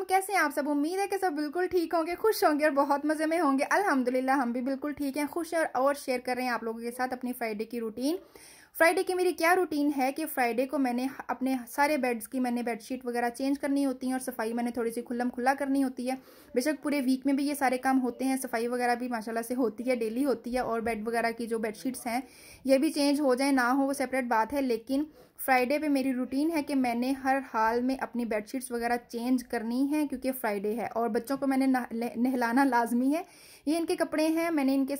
हम कैसे हैं आप सब उम्मीद है कि सब बिल्कुल ठीक होंगे खुश होंगे और बहुत मज़े में होंगे अल्हम्दुलिल्लाह हम भी बिल्कुल ठीक हैं खुश हैं और शेयर कर रहे हैं आप लोगों के साथ अपनी फ्राइडे की रूटीन फ्राइडे की मेरी क्या रूटीन है कि फ्राइडे को मैंने अपने सारे बेड्स की मैंने बेडशीट वगैरह चेंज करनी होती है और सफाई मैंने थोड़ी सी खुल्लम खुला करनी होती है बेशक पूरे वीक में भी ये सारे काम होते हैं सफाई वगैरह भी माशाल्लाह से होती है डेली होती है और बेड वगैरह की जो बेडशीट्स हैं ये भी चेंज हो जाए ना हो वो सेपरेट बात है लेकिन फ्राइडे पे मेरी रूटीन है कि मैंने हर हाल में अपनी बेडशीट्स वगैरह चेंज करनी है क्योंकि फ्राइडे है और बच्चों को मैंने नहलाना लाजमी है ये इनके कपड़े हैं मैंने इनके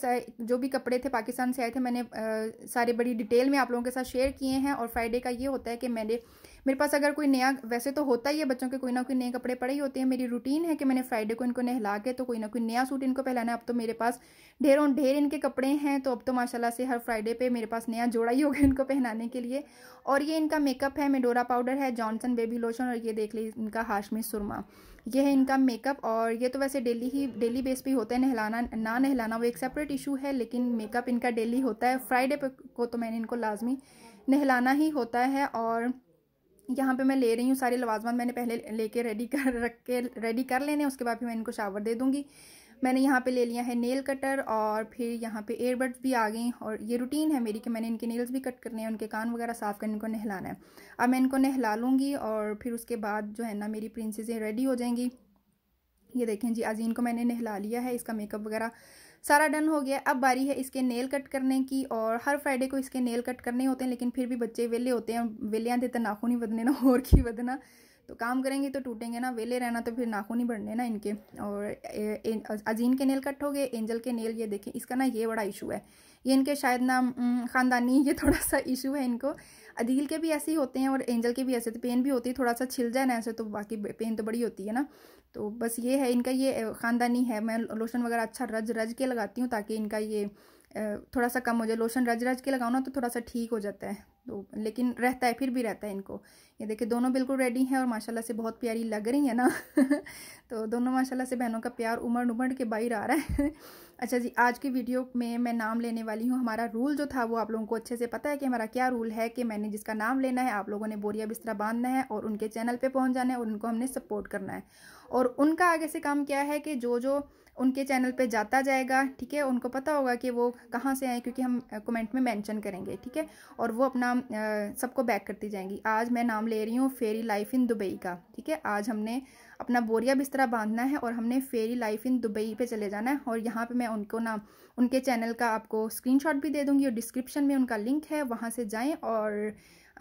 जो भी कपड़े थे पाकिस्तान से आए थे मैंने आ, सारे बड़ी डिटेल में आप लोगों के साथ शेयर किए हैं और फ्राइडे का ये होता है कि मैंने मेरे पास अगर कोई नया वैसे तो होता ही है बच्चों के कोई ना कोई नए कपड़े पड़े ही होते हैं मेरी रूटीन है कि मैंने फ्राइडे को इनको नहला के तो कोई ना कोई नया सूट इनको पहलाना अब तो मेरे पास ढेरों ढेर इनके कपड़े हैं तो अब तो माशाला से हर फ्राइडे पर मेरे पास नया जोड़ा ही होगा इनको पहनाने के लिए और ये इनका मेकअप है मेडोरा पाउडर है जॉनसन बेबी लोशन और ये देख लीजिए इनका हाशमी सुरमा यह है इनका मेकअप और ये तो वैसे डेली ही डेली बेस पे होता है नहलाना ना नहलाना वो एक सेपरेट इशू है लेकिन मेकअप इनका डेली होता है फ्राइडे को तो मैंने इनको लाजमी नहलाना ही होता है और यहाँ पे मैं ले रही हूँ सारे लवाजमान मैंने पहले लेके रेडी कर रख के रेडी कर लेने उसके बाद फिर मैं इनको शावर दे दूँगी मैंने यहाँ पे ले लिया है नेल कटर और फिर यहाँ पे एयरबड्स भी आ गई और ये रूटीन है मेरी कि मैंने इनके नेल्स भी कट करने हैं उनके कान वगैरह साफ़ करने को नहलाना है अब मैं इनको नहला लूँगी और फिर उसके बाद जो है ना मेरी प्रिंसेसें रेडी हो जाएंगी ये देखें जी अजीन को मैंने नहला लिया है इसका मेकअप वगैरह सारा डन हो गया अब बारी है इसके नेल कट करने की और हर फ्राइडे को इसके नेल कट करने होते हैं लेकिन फिर भी बच्चे वेले होते हैं वेलियाँ तो नाखून ही बदने ना और की बदना तो काम करेंगे तो टूटेंगे ना वेले रहना तो फिर नाखून ही बढ़ने ना इनके और अजीन के नेल कट हो गए एंजल के नेल ये देखें इसका ना ये बड़ा इशू है ये इनके शायद ना ख़ानदानी ये थोड़ा सा इशू है इनको अधील के भी ऐसे ही होते हैं और एंजल के भी ऐसे तो पेन भी होती है थोड़ा सा छिल जाए ना ऐसे तो बाकी पेन तो बड़ी होती है ना तो बस ये है इनका ये ख़ानदानी है मैं लोशन वगैरह अच्छा रज रज के लगाती हूँ ताकि इनका ये थोड़ा सा कम हो जाए लोशन रज रज के लगाओ ना तो थोड़ा सा ठीक हो जाता है तो लेकिन रहता है फिर भी रहता है इनको ये देखिए दोनों बिल्कुल रेडी हैं और माशाल्लाह से बहुत प्यारी लग रही है ना तो दोनों माशाल्लाह से बहनों का प्यार उमड़ उमड़ के बाहर आ रहा है अच्छा जी आज की वीडियो में मैं नाम लेने वाली हूँ हमारा रूल जो था वो आप लोगों को अच्छे से पता है कि हमारा क्या रूल है कि मैंने जिसका नाम लेना है आप लोगों ने बोरिया बिस्तरा बांधना है और उनके चैनल पर पहुँच जाना है और उनको हमने सपोर्ट करना है और उनका आगे से काम क्या है कि जो जो उनके चैनल पे जाता जाएगा ठीक है उनको पता होगा कि वो कहाँ से आए क्योंकि हम कमेंट में मेंशन करेंगे ठीक है और वो अपना सबको बैक करती जाएंगी आज मैं नाम ले रही हूँ फेरी लाइफ इन दुबई का ठीक है आज हमने अपना बोरिया बिस्तरा बांधना है और हमने फेरी लाइफ इन दुबई पे चले जाना है और यहाँ पे मैं उनको ना उनके चैनल का आपको स्क्रीन भी दे दूँगी और डिस्क्रिप्शन में उनका लिंक है वहाँ से जाएँ और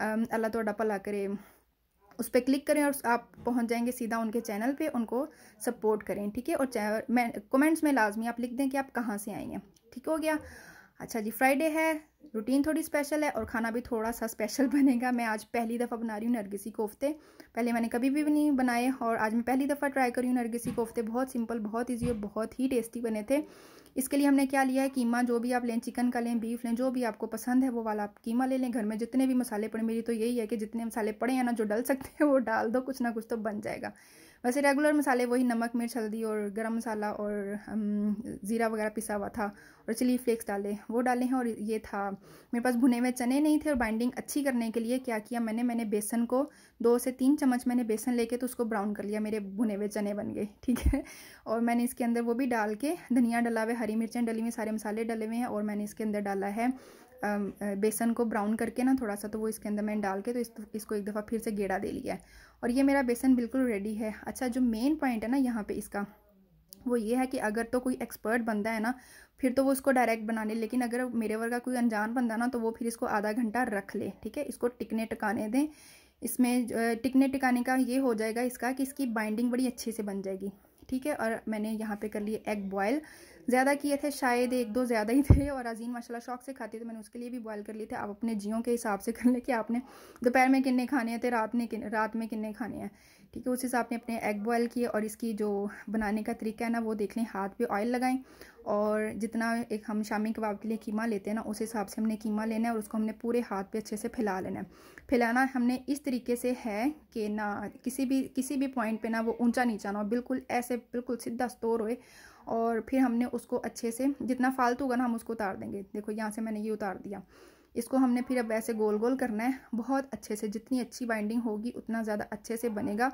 अल्लाह तो भला करे उस पर क्लिक करें और आप पहुंच जाएंगे सीधा उनके चैनल पे उनको सपोर्ट करें ठीक है और मैं कमेंट्स में लाजमी आप लिख दें कि आप कहाँ से आई हैं ठीक हो गया अच्छा जी फ्राइडे है रूटीन थोड़ी स्पेशल है और खाना भी थोड़ा सा स्पेशल बनेगा मैं आज पहली दफ़ा बना रही हूँ नरगिसी कोफ्ते पहले मैंने कभी भी नहीं बनाए और आज मैं पहली दफ़ा ट्राई करी हूँ नरगिसी कोफ्ते बहुत सिंपल बहुत इजी और बहुत ही टेस्टी बने थे इसके लिए हमने क्या लिया है कीमा जो भी आप लें चिकन का लें बीफ लें जो भी आपको पसंद है वो वाला आप कीमा ले लें घर में जितने भी मसाले पड़े मेरी तो यही है कि जितने मसाले पड़े हैं ना जो डल सकते हैं वो डाल दो कुछ ना कुछ तो बन जाएगा वैसे रेगुलर मसाले वही नमक मिर्च हल्दी और गरम मसाला और ज़ीरा वगैरह पिसा हुआ था और चिली फ्लेक्स डाले वो डाले हैं और ये था मेरे पास भुने हुए चने नहीं थे और बाइंडिंग अच्छी करने के लिए क्या किया मैंने मैंने बेसन को दो से तीन चम्मच मैंने बेसन लेके तो उसको ब्राउन कर लिया मेरे भुने हुए चने बन गए ठीक है और मैंने इसके अंदर वो भी डाल के धनिया डला हुआ हरी मिर्चें डली हुई सारे मसाले डले हुए हैं और मैंने इसके अंदर डाला है बेसन को ब्राउन करके ना थोड़ा सा तो वो इसके अंदर मैंने डाल के तो इस, इसको एक दफ़ा फिर से गेड़ा दे लिया है और ये मेरा बेसन बिल्कुल रेडी है अच्छा जो मेन पॉइंट है ना यहाँ पर इसका वो ये है कि अगर तो कोई एक्सपर्ट बंदा है ना फिर तो वो उसको डायरेक्ट बना ले लेकिन अगर मेरे वर्ग का कोई अनजान बंदा ना तो वो फिर इसको आधा घंटा रख ले ठीक है इसको टिकने टिकाने दें इसमें टिकने टिकाने का ये हो जाएगा इसका कि इसकी बाइंडिंग बड़ी अच्छे से बन जाएगी ठीक है और मैंने यहाँ पे कर लिए एग बॉयल ज़्यादा किए थे शायद एक दो ज़्यादा ही थे और अजीन माशाल्लाह शौक से खाती थी मैंने उसके लिए भी बॉयल कर लिए थे आप अपने जियो के हिसाब से कर लें कि आपने दोपहर में किन्ने खाने हैं थे तो रात में रात में किन्ने खाने हैं ठीक है उस हिसाब से अपने एग बॉयल किए और इसकी जो बनाने का तरीका है ना वो देख लें हाथ पे ऑयल लगाएं और जितना एक हम शामी कबाब के लिए कीमा लेते हैं ना उस हिसाब से हमने कीमा लेना है और उसको हमने पूरे हाथ पे अच्छे से फैला लेना है फैलाना हमने इस तरीके से है कि ना किसी भी किसी भी पॉइंट पर ना वो ऊँचा नीचा ना हो बिल्कुल ऐसे बिल्कुल सीधा स्टोर होए और फिर हमने उसको अच्छे से जितना फालतू होगा ना हम उसको उतार देंगे देखो यहाँ से मैंने ये उतार दिया इसको हमने फिर अब ऐसे गोल गोल करना है बहुत अच्छे से जितनी अच्छी बाइंडिंग होगी उतना ज़्यादा अच्छे से बनेगा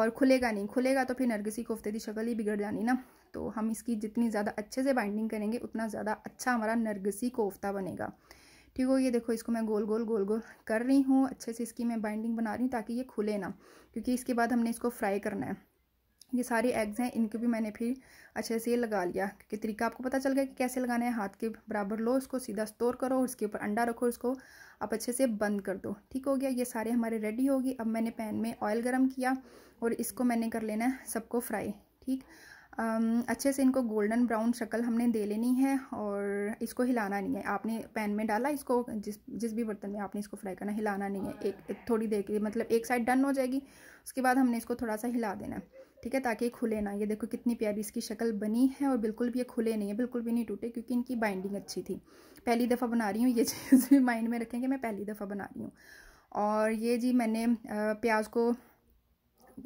और खुलेगा नहीं खुलेगा तो फिर नरगसी कोफ्ते की शक्ल ही बिगड़ जानी ना तो हम इसकी जितनी ज़्यादा अच्छे से बाइंडिंग करेंगे उतना ज़्यादा अच्छा हमारा नरगसी कोफ्ता बनेगा ठीक हो ये देखो इसको मैं गोल गोल गोल गोल कर रही हूँ अच्छे से इसकी मैं बाइंडिंग बना रही हूँ ताकि ये खुले ना क्योंकि इसके बाद हमने इसको फ्राई करना है ये सारे एग्स हैं इनको भी मैंने फिर अच्छे से लगा लिया क्योंकि तरीका आपको पता चल गया कि कैसे लगाना है हाथ के बराबर लो उसको सीधा स्टोर करो उसके ऊपर अंडा रखो इसको आप अच्छे से बंद कर दो ठीक हो गया ये सारे हमारे रेडी होगी अब मैंने पैन में ऑयल गर्म किया और इसको मैंने कर लेना है सबको फ्राई ठीक अच्छे से इनको गोल्डन ब्राउन शक्ल हमने दे लेनी है और इसको हिलाना नहीं है आपने पैन में डाला इसको जिस जिस भी बर्तन में आपने इसको फ्राई करना हिलाना नहीं है एक थोड़ी देर के लिए मतलब एक साइड डन हो जाएगी उसके बाद हमने इसको थोड़ा सा हिला देना है ठीक है ताकि खुले ना ये देखो कितनी प्यारी इसकी शक्ल बनी है और बिल्कुल भी ये खुले नहीं है बिल्कुल भी नहीं टूटे क्योंकि इनकी बाइंडिंग अच्छी थी पहली दफ़ा बना रही हूँ ये चीज़ भी माइंड में रखें कि मैं पहली दफ़ा बना रही हूँ और ये जी मैंने प्याज को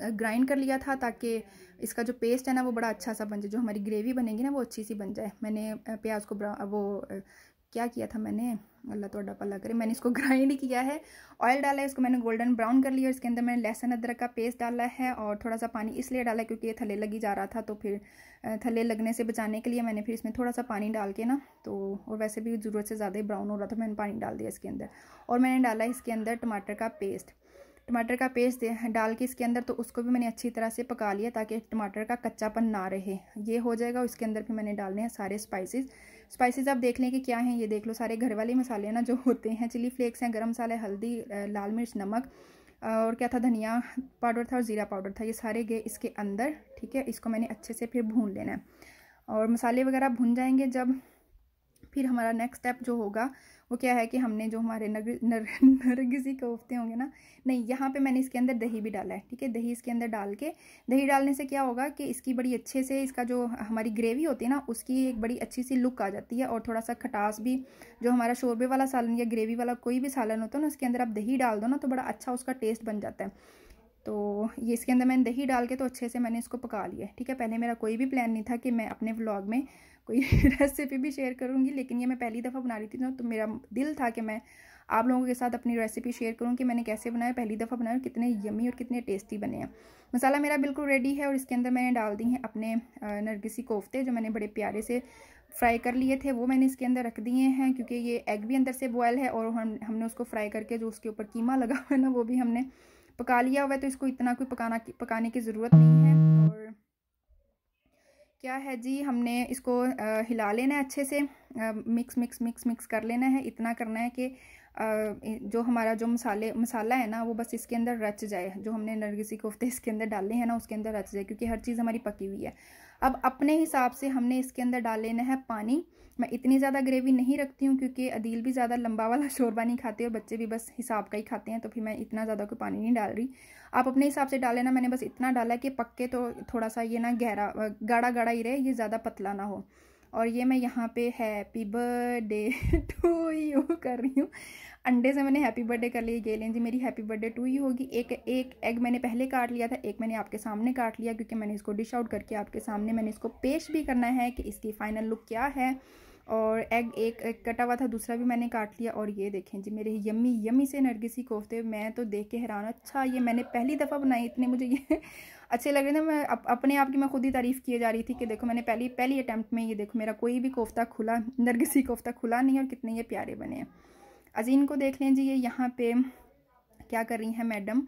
ग्राइंड कर लिया था ताकि इसका जो पेस्ट है ना वो बड़ा अच्छा सा बन जाए जो हमारी ग्रेवी बनेगी ना वो अच्छी सी बन जाए मैंने प्याज को वो क्या किया था मैंने अल्लाह तो पला करे मैंने इसको ग्राइंड किया है ऑयल डाला है इसको मैंने गोल्डन ब्राउन कर लिया इसके अंदर मैंने लहसुन अदरक का पेस्ट डाला है और थोड़ा सा पानी इसलिए डाला क्योंकि ये थले लगी जा रहा था तो फिर थले लगने से बचाने के लिए मैंने फिर इसमें थोड़ा सा पानी डाल के ना तो और वैसे भी ज़रूरत से ज़्यादा ही ब्राउन हो रहा था मैंने पानी डाल दिया इसके अंदर और मैंने डाला इसके अंदर टमाटर का पेस्ट टमाटर का पेस्ट डाल के इसके अंदर तो उसको भी मैंने अच्छी तरह से पका लिया ताकि टमाटर का कच्चापन ना रहे ये हो जाएगा उसके अंदर फिर मैंने डालने हैं सारे स्पाइसेस स्पाइसेस आप देख लें कि क्या हैं ये देख लो सारे घर वाले मसाले ना जो होते हैं चिली फ्लेक्स हैं गरम मसाले हल्दी लाल मिर्च नमक और क्या था धनिया पाउडर था और ज़ीरा पाउडर था ये सारे गए इसके अंदर ठीक है इसको मैंने अच्छे से फिर भून लेना है और मसाले वगैरह भुन जाएंगे जब फिर हमारा नेक्स्ट स्टेप जो होगा वो क्या है कि हमने जो हमारे नर नरगिजी नरगिसी कोफ्ते होंगे ना नहीं यहाँ पे मैंने इसके अंदर दही भी डाला है ठीक है दही इसके अंदर डाल के दही डालने से क्या होगा कि इसकी बड़ी अच्छे से इसका जो हमारी ग्रेवी होती है ना उसकी एक बड़ी अच्छी सी लुक आ जाती है और थोड़ा सा खटास भी जो हमारा शोरबे वाला सालन या ग्रेवी वाला कोई भी सालन होता है ना उसके अंदर आप दही डाल दो ना तो बड़ा अच्छा उसका टेस्ट बन जाता है तो ये इसके अंदर मैंने दही डाल के तो अच्छे से मैंने इसको पका लिया ठीक है पहले मेरा कोई भी प्लान नहीं था कि मैं अपने व्लॉग में कोई रेसिपी भी शेयर करूँगी लेकिन ये मैं पहली दफ़ा बना रही थी ना तो मेरा दिल था कि मैं आप लोगों के साथ अपनी रेसिपी शेयर करूँ कि मैंने कैसे बनाया पहली दफ़ा बनाया कितने यमी और कितने टेस्टी बने हैं मसाला मेरा बिल्कुल रेडी है और इसके अंदर मैंने डाल दी हैं अपने नरगिसी कोफ्ते जो मैंने बड़े प्यारे से फ्राई कर लिए थे वो मैंने इसके अंदर रख दिए हैं क्योंकि ये एग भी अंदर से बॉयल है और हम हमने उसको फ्राई करके जो उसके ऊपर कीमा लगा हुआ है ना वो भी हमने पका लिया हुआ है तो इसको इतना कोई पकाना पकाने की ज़रूरत नहीं है क्या है जी हमने इसको हिला लेना है अच्छे से मिक्स मिक्स मिक्स मिक्स कर लेना है इतना करना है कि जो हमारा जो मसाले मसाला है ना वो बस इसके अंदर रच जाए जो हमने नरगिसी कोफ्ते इसके अंदर डाले हैं ना उसके अंदर रच जाए क्योंकि हर चीज़ हमारी पकी हुई है अब अपने हिसाब से हमने इसके अंदर डाल लेना है पानी मैं इतनी ज़्यादा ग्रेवी नहीं रखती हूँ क्योंकि अदील भी ज़्यादा लंबा वाला शोरबा नहीं खाते और बच्चे भी बस हिसाब का ही खाते हैं तो फिर मैं इतना ज़्यादा कोई पानी नहीं डाल रही आप अपने हिसाब से डाल लेना मैंने बस इतना डाला कि पक्के तो थोड़ा सा ये ना गहरा गाढ़ा गाढ़ा ही रहे ये ज़्यादा पतला ना हो और ये मैं यहाँ पे हैप्पी बर्थडे टू यू कर रही हूँ अंडे से मैंने हैप्पी बर्थडे कर ली गेलें जी मेरी हैप्पी बर्थडे टू ही होगी एक एक एग मैंने पहले काट लिया था एक मैंने आपके सामने काट लिया क्योंकि मैंने इसको डिश आउट करके आपके सामने मैंने इसको पेश भी करना है कि इसकी फ़ाइनल लुक क्या है और एग एक, एक कटा हुआ था दूसरा भी मैंने काट लिया और ये देखें जी मेरे यम्मी यम्मी से नरगिसी कोफ्ते मैं तो देख के हैरान अच्छा ये मैंने पहली दफ़ा बनाई इतने मुझे ये अच्छे लग रहे थे मैं अप, अपने आप की मैं खुद ही तारीफ़ किए जा रही थी कि देखो मैंने पहली पहली अटैम्प्ट में ये देखो मेरा कोई भी कोफ्ता खुला नरगिसी कोफ्ता खुला नहीं और कितने ये प्यारे बने हैं अजीन को देख लें जी ये यहाँ पर क्या कर रही हैं मैडम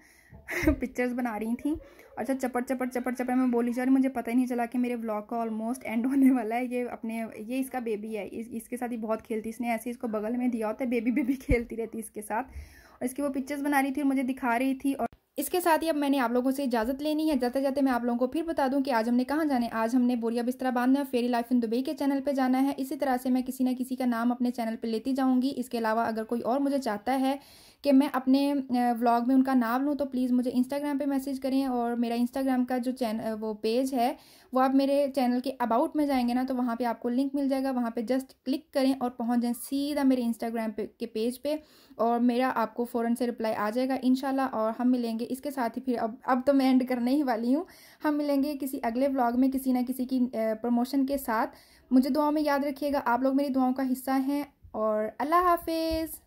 पिक्चर्स बना रही थी अच्छा चपट चपट चपट चपट मैं बोली जा रही मुझे पता ही नहीं चला कि मेरे ब्लॉग का ऑलमोस्ट एंड होने वाला है ये अपने ये इसका बेबी है इस, इसके साथ ही बहुत खेलती इसने ऐसे इसको बगल में दिया होता है बेबी बेबी खेलती रहती इसके साथ और इसकी वो पिक्चर्स बना रही थी और मुझे दिखा रही थी और इसके साथ ही अब मैंने आप लोगों से इजाजत लेनी है जाते जाते मैं आप लोगों को फिर बता दूं कि आज हमने कहाँ जाने आज हमने बोरिया बिस्तरा बांधना और फेरी लाइफ इन दुबई के चैनल पे जाना है इसी तरह से मैं किसी ना किसी का नाम अपने चैनल पे लेती जाऊंगी इसके अलावा अगर कोई और मुझे चाहता है कि मैं अपने व्लॉग में उनका नाम लूँ तो प्लीज़ मुझे इंस्टाग्राम पे मैसेज करें और मेरा इंस्टाग्राम का जो चैन वो पेज है वो आप मेरे चैनल के अबाउट में जाएंगे ना तो वहाँ पे आपको लिंक मिल जाएगा वहाँ पे जस्ट क्लिक करें और पहुँच जाएँ सीधा मेरे इंस्टाग्राम पे के पेज पे और मेरा आपको फ़ौरन से रिप्लाई आ जाएगा इन और हम मिलेंगे इसके साथ ही फिर अब अब तो मैं एंड करने ही वाली हूँ हम मिलेंगे किसी अगले ब्लॉग में किसी ना किसी की प्रमोशन के साथ मुझे दुआओं में याद रखिएगा आप लोग मेरी दुआओं का हिस्सा हैं और अल्लाह हाफिज़